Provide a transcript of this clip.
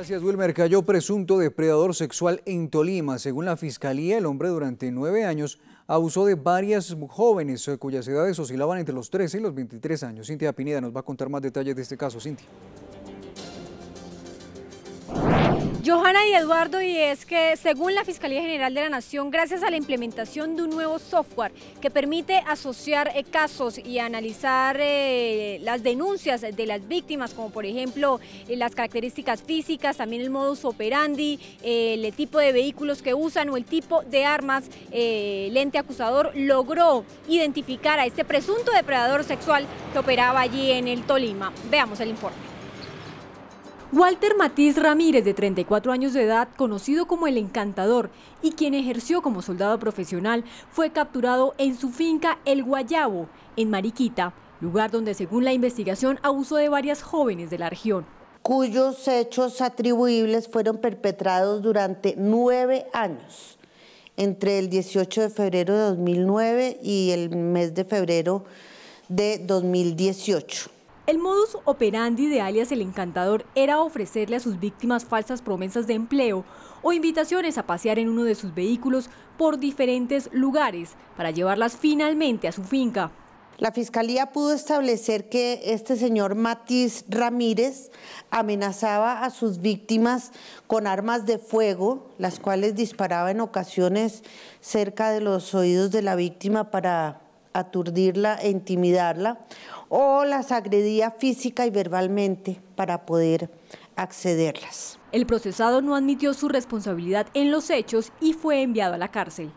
Gracias, Wilmer. Cayó presunto depredador sexual en Tolima. Según la fiscalía, el hombre durante nueve años abusó de varias jóvenes eh, cuyas edades oscilaban entre los 13 y los 23 años. Cintia Pineda nos va a contar más detalles de este caso. Cintia. Johanna y Eduardo, y es que según la Fiscalía General de la Nación, gracias a la implementación de un nuevo software que permite asociar eh, casos y analizar eh, las denuncias de las víctimas, como por ejemplo eh, las características físicas, también el modus operandi, el tipo de vehículos que usan o el tipo de armas, el ente acusador logró identificar a este presunto depredador sexual que operaba allí en el Tolima. Veamos el informe. Walter Matiz Ramírez, de 34 años de edad, conocido como el encantador y quien ejerció como soldado profesional, fue capturado en su finca El Guayabo, en Mariquita, lugar donde según la investigación abusó de varias jóvenes de la región. Cuyos hechos atribuibles fueron perpetrados durante nueve años, entre el 18 de febrero de 2009 y el mes de febrero de 2018. El modus operandi de alias El Encantador era ofrecerle a sus víctimas falsas promesas de empleo o invitaciones a pasear en uno de sus vehículos por diferentes lugares para llevarlas finalmente a su finca. La fiscalía pudo establecer que este señor Matiz Ramírez amenazaba a sus víctimas con armas de fuego, las cuales disparaba en ocasiones cerca de los oídos de la víctima para aturdirla e intimidarla, o las agredía física y verbalmente para poder accederlas. El procesado no admitió su responsabilidad en los hechos y fue enviado a la cárcel.